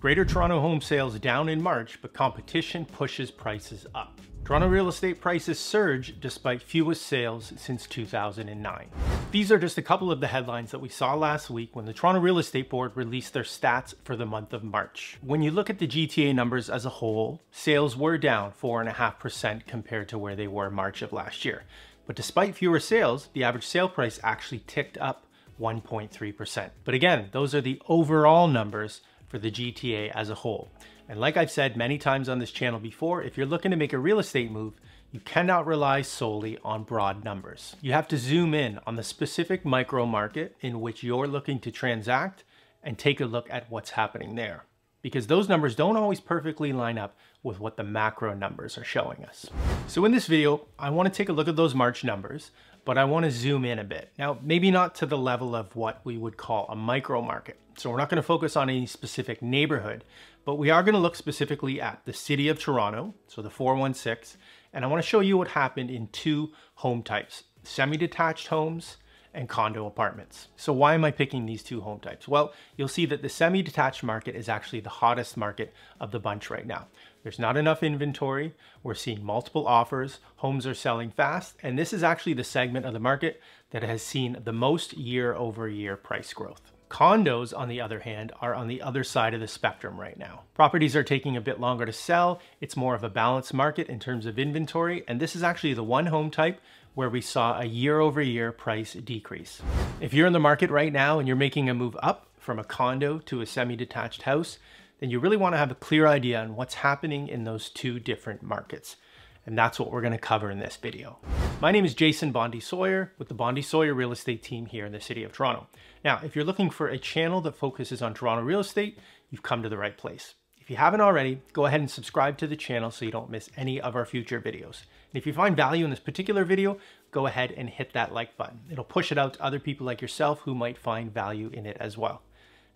Greater Toronto home sales down in March, but competition pushes prices up. Toronto real estate prices surge despite fewest sales since 2009. These are just a couple of the headlines that we saw last week when the Toronto Real Estate Board released their stats for the month of March. When you look at the GTA numbers as a whole, sales were down 4.5% compared to where they were March of last year. But despite fewer sales, the average sale price actually ticked up 1.3%. But again, those are the overall numbers for the GTA as a whole. And like I've said many times on this channel before, if you're looking to make a real estate move, you cannot rely solely on broad numbers. You have to zoom in on the specific micro market in which you're looking to transact and take a look at what's happening there. Because those numbers don't always perfectly line up with what the macro numbers are showing us. So in this video, I wanna take a look at those March numbers, but I wanna zoom in a bit. Now, maybe not to the level of what we would call a micro market. So we're not gonna focus on any specific neighborhood, but we are gonna look specifically at the city of Toronto, so the 416, and I wanna show you what happened in two home types, semi-detached homes and condo apartments. So why am I picking these two home types? Well, you'll see that the semi-detached market is actually the hottest market of the bunch right now. There's not enough inventory. We're seeing multiple offers. Homes are selling fast. And this is actually the segment of the market that has seen the most year over year price growth. Condos, on the other hand, are on the other side of the spectrum right now. Properties are taking a bit longer to sell. It's more of a balanced market in terms of inventory. And this is actually the one home type where we saw a year over year price decrease. If you're in the market right now and you're making a move up from a condo to a semi detached house, then you really want to have a clear idea on what's happening in those two different markets. And that's what we're going to cover in this video. My name is Jason Bondi Sawyer with the Bondi Sawyer real estate team here in the city of Toronto. Now, if you're looking for a channel that focuses on Toronto real estate, you've come to the right place. If you haven't already, go ahead and subscribe to the channel so you don't miss any of our future videos. And if you find value in this particular video, go ahead and hit that like button. It'll push it out to other people like yourself who might find value in it as well.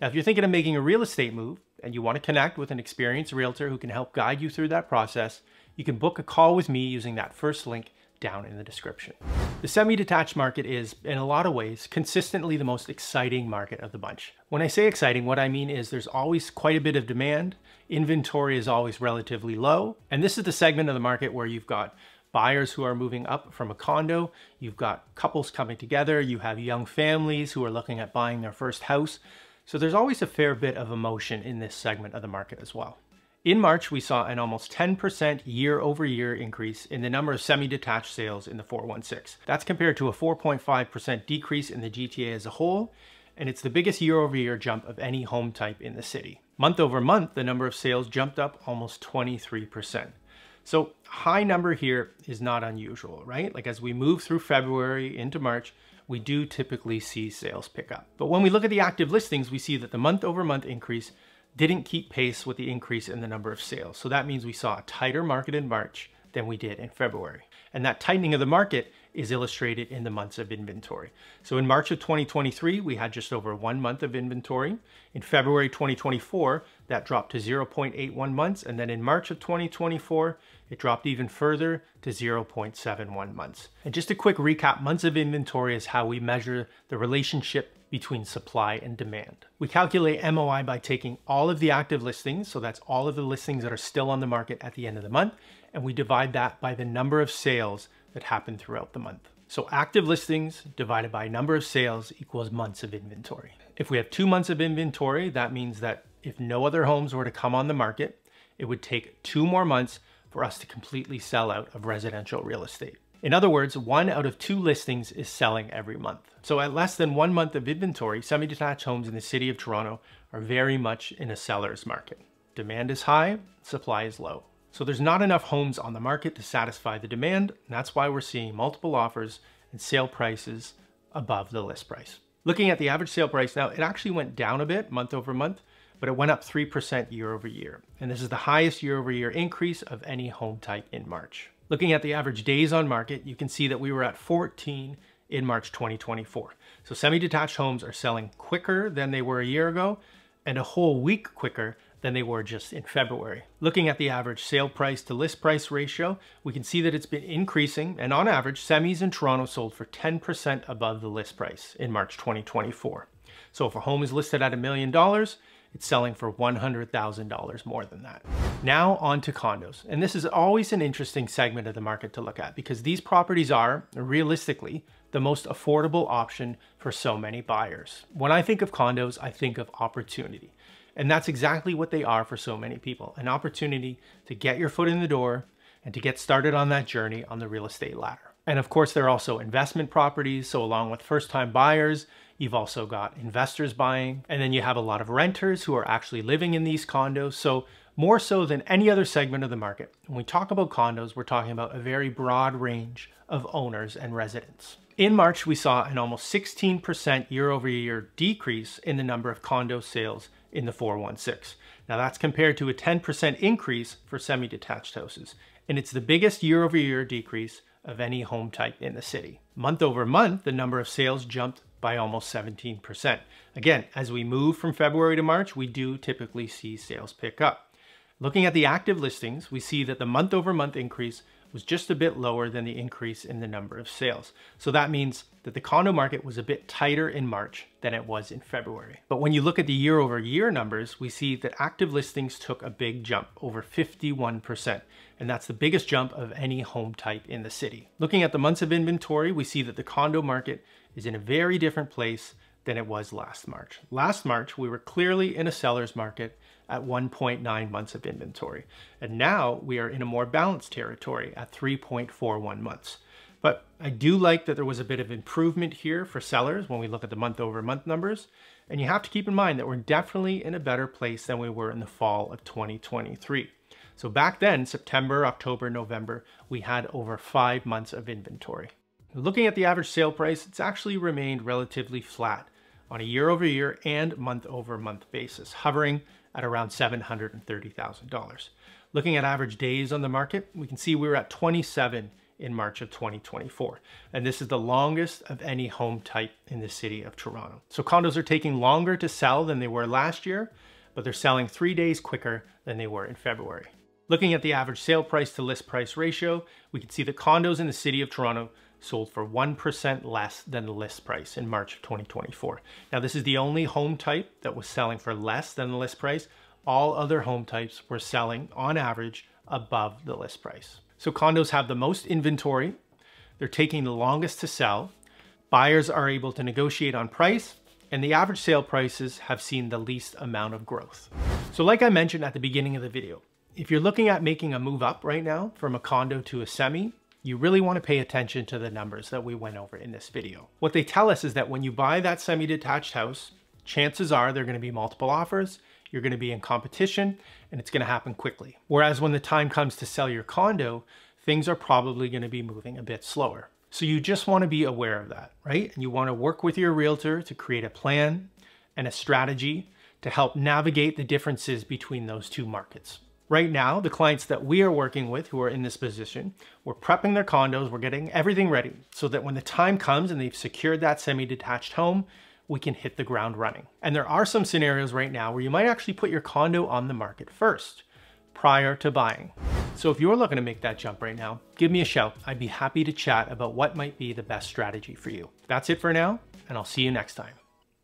Now, if you're thinking of making a real estate move and you want to connect with an experienced realtor who can help guide you through that process, you can book a call with me using that first link down in the description. The semi-detached market is, in a lot of ways, consistently the most exciting market of the bunch. When I say exciting, what I mean is there's always quite a bit of demand, inventory is always relatively low, and this is the segment of the market where you've got buyers who are moving up from a condo, you've got couples coming together, you have young families who are looking at buying their first house. So there's always a fair bit of emotion in this segment of the market as well. In March, we saw an almost 10% year over year increase in the number of semi detached sales in the 416. That's compared to a 4.5% decrease in the GTA as a whole, and it's the biggest year over year jump of any home type in the city. Month over month, the number of sales jumped up almost 23%. So high number here is not unusual, right? Like as we move through February into March, we do typically see sales pick up. But when we look at the active listings, we see that the month over month increase didn't keep pace with the increase in the number of sales. So that means we saw a tighter market in March than we did in February. And that tightening of the market is illustrated in the months of inventory. So in March of 2023, we had just over one month of inventory. In February 2024, that dropped to 0.81 months. And then in March of 2024, it dropped even further to 0.71 months. And just a quick recap, months of inventory is how we measure the relationship between supply and demand. We calculate MOI by taking all of the active listings, so that's all of the listings that are still on the market at the end of the month, and we divide that by the number of sales that happen throughout the month. So active listings divided by number of sales equals months of inventory. If we have two months of inventory, that means that if no other homes were to come on the market, it would take two more months for us to completely sell out of residential real estate. In other words, one out of two listings is selling every month. So at less than one month of inventory, semi-detached homes in the city of Toronto are very much in a seller's market. Demand is high, supply is low. So there's not enough homes on the market to satisfy the demand. that's why we're seeing multiple offers and sale prices above the list price. Looking at the average sale price now, it actually went down a bit month over month, but it went up 3% year over year. And this is the highest year over year increase of any home type in March. Looking at the average days on market, you can see that we were at 14 in March 2024. So semi-detached homes are selling quicker than they were a year ago and a whole week quicker than they were just in February. Looking at the average sale price to list price ratio, we can see that it's been increasing and on average, semis in Toronto sold for 10% above the list price in March 2024. So if a home is listed at a million dollars, it's selling for $100,000 more than that. Now on to condos. And this is always an interesting segment of the market to look at because these properties are, realistically, the most affordable option for so many buyers. When I think of condos, I think of opportunity. And that's exactly what they are for so many people, an opportunity to get your foot in the door and to get started on that journey on the real estate ladder. And of course, there are also investment properties. So along with first-time buyers, you've also got investors buying, and then you have a lot of renters who are actually living in these condos. So more so than any other segment of the market. When we talk about condos, we're talking about a very broad range of owners and residents. In March, we saw an almost 16% year-over-year decrease in the number of condo sales in the 416. Now that's compared to a 10% increase for semi-detached houses, and it's the biggest year over -year decrease of any home type in the city. Month over month, the number of sales jumped by almost 17%. Again, as we move from February to March, we do typically see sales pick up. Looking at the active listings, we see that the month over month increase was just a bit lower than the increase in the number of sales. So that means that the condo market was a bit tighter in March than it was in February. But when you look at the year over year numbers, we see that active listings took a big jump, over 51%. And that's the biggest jump of any home type in the city. Looking at the months of inventory, we see that the condo market is in a very different place than it was last March. Last March, we were clearly in a seller's market at 1.9 months of inventory. And now we are in a more balanced territory at 3.41 months. But I do like that there was a bit of improvement here for sellers when we look at the month over month numbers. And you have to keep in mind that we're definitely in a better place than we were in the fall of 2023. So back then, September, October, November, we had over five months of inventory. Looking at the average sale price, it's actually remained relatively flat on a year over year and month over month basis, hovering at around $730,000. Looking at average days on the market, we can see we were at 27 in March of 2024. And this is the longest of any home type in the city of Toronto. So condos are taking longer to sell than they were last year, but they're selling three days quicker than they were in February. Looking at the average sale price to list price ratio, we can see that condos in the city of Toronto sold for 1% less than the list price in March of 2024. Now, this is the only home type that was selling for less than the list price. All other home types were selling on average above the list price. So condos have the most inventory. They're taking the longest to sell. Buyers are able to negotiate on price and the average sale prices have seen the least amount of growth. So like I mentioned at the beginning of the video, if you're looking at making a move up right now from a condo to a semi, you really want to pay attention to the numbers that we went over in this video. What they tell us is that when you buy that semi-detached house, chances are there are going to be multiple offers, you're going to be in competition, and it's going to happen quickly. Whereas when the time comes to sell your condo, things are probably going to be moving a bit slower. So you just want to be aware of that, right? And you want to work with your realtor to create a plan and a strategy to help navigate the differences between those two markets. Right now, the clients that we are working with who are in this position, we're prepping their condos, we're getting everything ready so that when the time comes and they've secured that semi-detached home, we can hit the ground running. And there are some scenarios right now where you might actually put your condo on the market first, prior to buying. So if you're looking to make that jump right now, give me a shout. I'd be happy to chat about what might be the best strategy for you. That's it for now, and I'll see you next time.